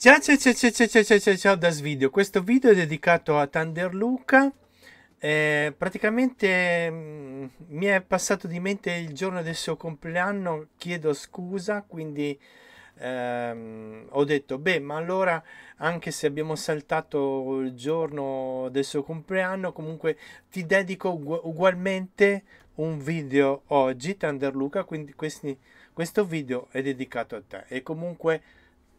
Ciao ciao ciao ciao ciao ciao ciao ciao da Svideo, questo video è dedicato a Thunder Luca eh, praticamente mm, mi è passato di mente il giorno del suo compleanno, chiedo scusa, quindi ehm, ho detto beh ma allora anche se abbiamo saltato il giorno del suo compleanno comunque ti dedico ugualmente un video oggi Thunder Luca, quindi questi, questo video è dedicato a te e comunque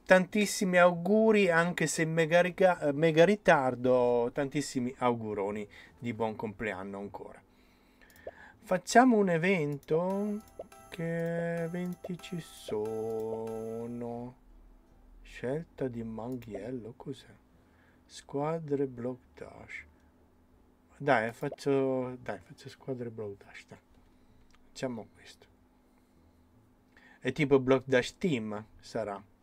tantissimi auguri, anche se mega, eh, mega ritardo, tantissimi auguroni di buon compleanno ancora. Facciamo un evento? Che eventi ci sono? Scelta di Manghiello, cos'è? Squadre Block Dash. Dai, faccio, dai, faccio squadre Block Dash. Dai. Facciamo questo. È tipo Block Dash Team, sarà.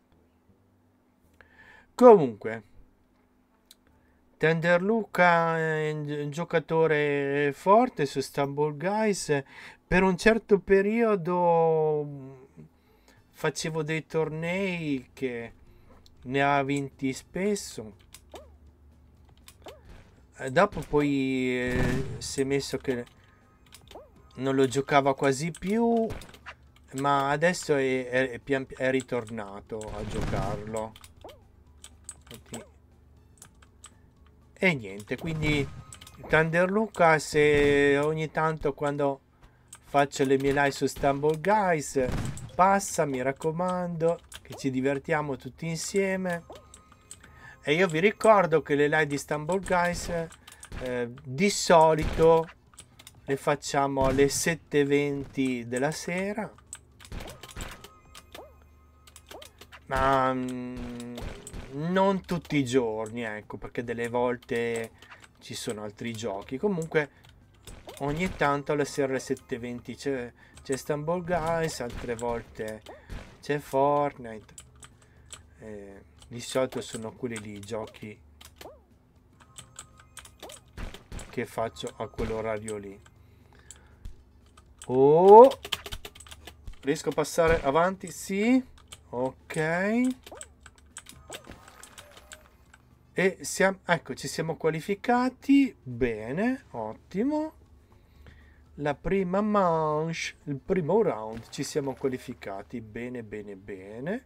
Comunque, Tenderluca è un giocatore forte su Istanbul Guys. Per un certo periodo mm, facevo dei tornei che ne ha vinti spesso. dopo poi eh, si è messo che non lo giocava quasi più, ma adesso è, è, è ritornato a giocarlo. e niente quindi Thunder Luca se ogni tanto quando faccio le mie live su Stumble Guys passa mi raccomando che ci divertiamo tutti insieme e io vi ricordo che le live di Stumble Guys eh, di solito le facciamo alle 7.20 della sera ma mm, non tutti i giorni, ecco, perché delle volte ci sono altri giochi. Comunque ogni tanto l'SR720 c'è, c'è Stumble Guys, altre volte c'è Fortnite. Eh, di solito sono quelli lì i giochi che faccio a quell'orario lì. Oh! Riesco a passare avanti? Sì. Ok. E siamo, ecco, ci siamo qualificati bene, ottimo. La prima manche, il primo round, ci siamo qualificati bene, bene, bene.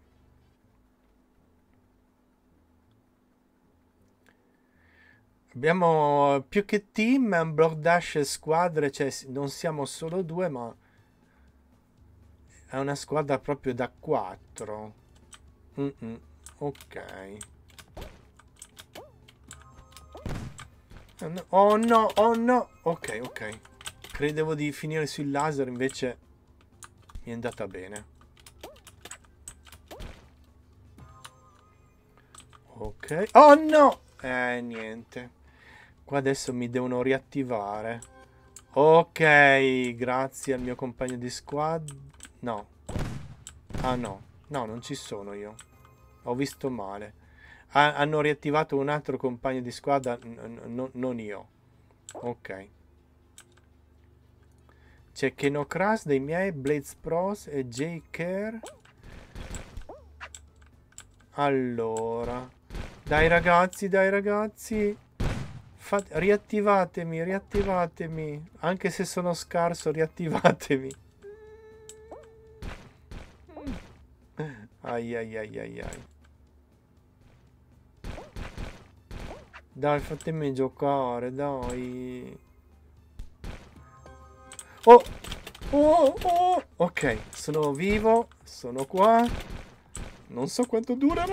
Abbiamo più che team, un block dash squadre, cioè non siamo solo due, ma è una squadra proprio da quattro. Mm -mm, ok. Oh no, oh no, Ok, ok. Credevo di finire sul laser, invece mi è andata bene. Ok. Oh no! Eh, niente. Qua adesso mi devono riattivare. Ok, grazie al mio compagno di squad No. Ah no. No, non ci sono io. Ho visto male. Ah, hanno riattivato un altro compagno di squadra, non io. Ok. C'è Keno dei miei, Blades Pros e J. Allora. Dai ragazzi, dai ragazzi. Fate, riattivatemi, riattivatemi. Anche se sono scarso, riattivatemi. Ai ai ai ai ai. Dai, fatemi giocare, dai. Oh! Oh, oh! Ok, sono vivo, sono qua. Non so quanto durerà!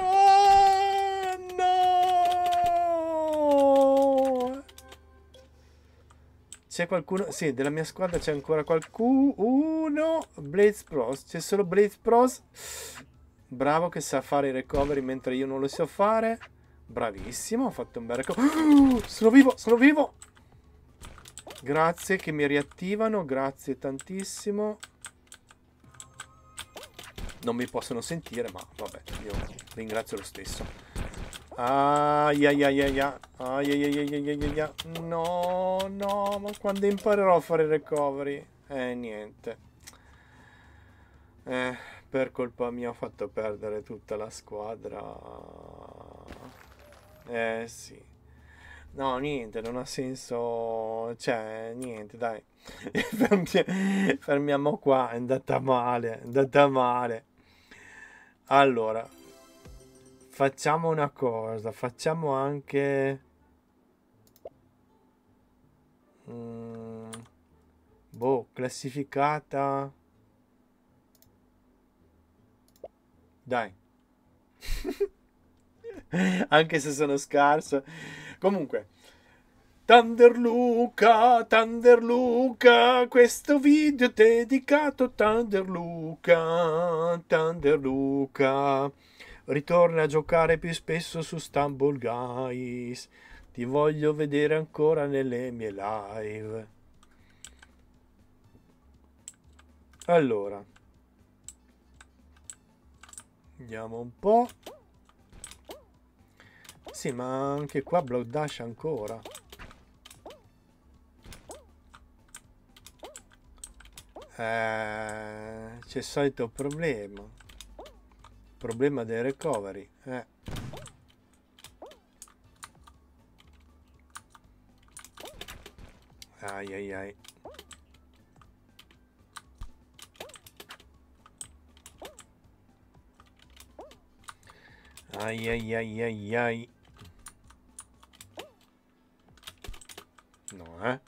No! C'è qualcuno... Sì, della mia squadra c'è ancora qualcuno. Blaze Pros. C'è solo Blaze Pros. Bravo che sa fare i recovery mentre io non lo so fare. Bravissimo, ho fatto un bel recupero. sono vivo, sono vivo! Grazie che mi riattivano, grazie tantissimo. Non mi possono sentire, ma vabbè, io ringrazio lo stesso. Aiaiaiaia, aiaiaiaia, no, no, ma quando imparerò a fare recovery? Eh, niente. Eh, per colpa mia ho fatto perdere tutta la squadra eh sì. No, niente, non ha senso. Cioè, niente, dai. Fermiamo qua. È andata male. È andata male. Allora, facciamo una cosa. Facciamo anche. Mm... boh, classificata. Dai. anche se sono scarso. Comunque, Luca, Thunderluca, Luca, questo video è dedicato a Luca, Thunderluca, Luca. Ritorna a giocare più spesso su Stumble Guys. Ti voglio vedere ancora nelle mie live. Allora. Andiamo un po'. Sì, ma anche qua block dash ancora. Eh, c'è il solito problema. Problema dei recovery. Eh. Ai ai ai. Ai ai ai ai ai. eh.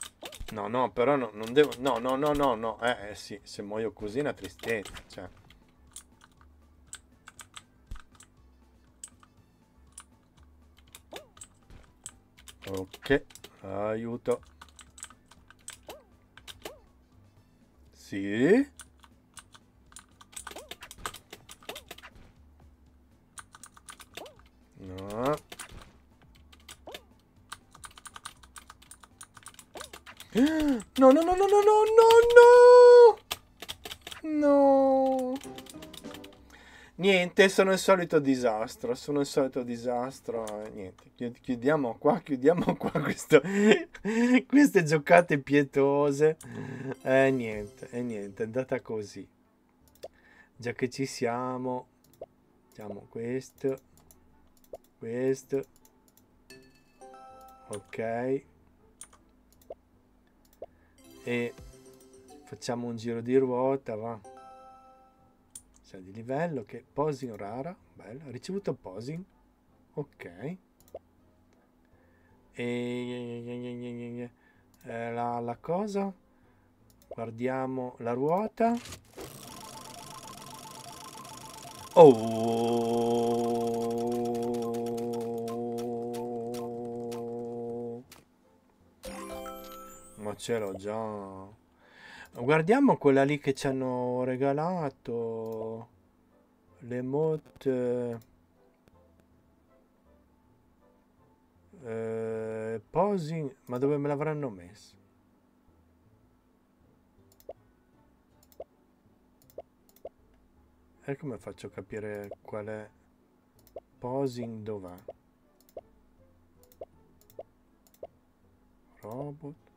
No, no, però no, non devo... No, no, no, no, no. Eh, eh sì, se muoio così è una tristezza, cioè. Ok, aiuto. Sì. no, no, no, no, no, no, no! No! Niente, sono il solito disastro, sono il solito disastro, eh, niente, chiudiamo qua, chiudiamo qua questo, queste giocate pietose, e eh, niente, e eh, niente, è andata così, già che ci siamo, facciamo questo, questo, ok, e facciamo un giro di ruota va cioè di livello che posing rara bella ricevuto posing ok e eh, la, la cosa guardiamo la ruota oh ce l'ho già. Guardiamo quella lì che ci hanno regalato. Le mod... Eh, posing... Ma dove me l'avranno messo? E come faccio a capire qual è posing dov'è? Robot.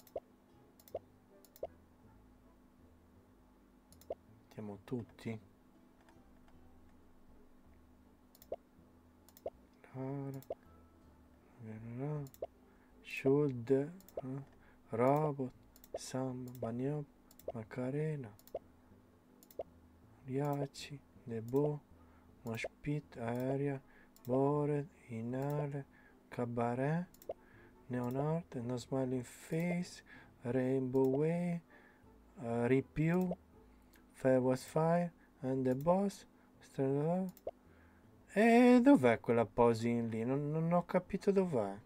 mettiamo tutti should eh? robot sam bagnob macarena riaci debo moshpit aerea bored inale cabaret neonart no smiling face rainbow way uh, Fair was fire and the boss. E dov'è quella posin lì? Non, non ho capito dov'è.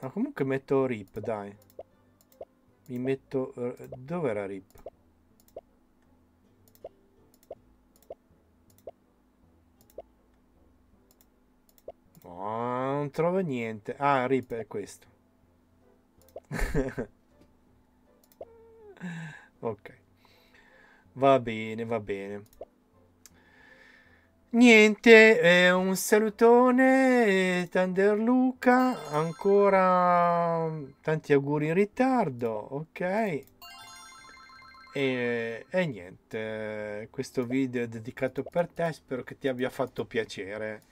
Ma comunque metto rip, dai. Mi metto... Eh, Dove era rip? Oh, non trovo niente. Ah, rip è questo. ok. Va bene, va bene. Niente, eh, un salutone, eh, Thunder Luca, ancora tanti auguri in ritardo, ok? E, e niente, questo video è dedicato per te, spero che ti abbia fatto piacere.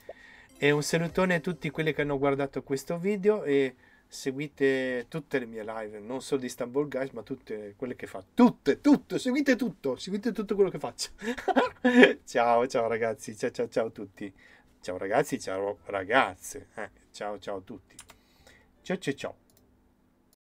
E un salutone a tutti quelli che hanno guardato questo video e seguite tutte le mie live, non solo di Istanbul Guys, ma tutte quelle che faccio. Tutte, tutto, seguite tutto, seguite tutto quello che faccio. ciao, ciao ragazzi, ciao, ciao, ciao a tutti. Ciao ragazzi, ciao ragazze, eh, ciao, ciao a tutti. Ciao, ciao, ciao.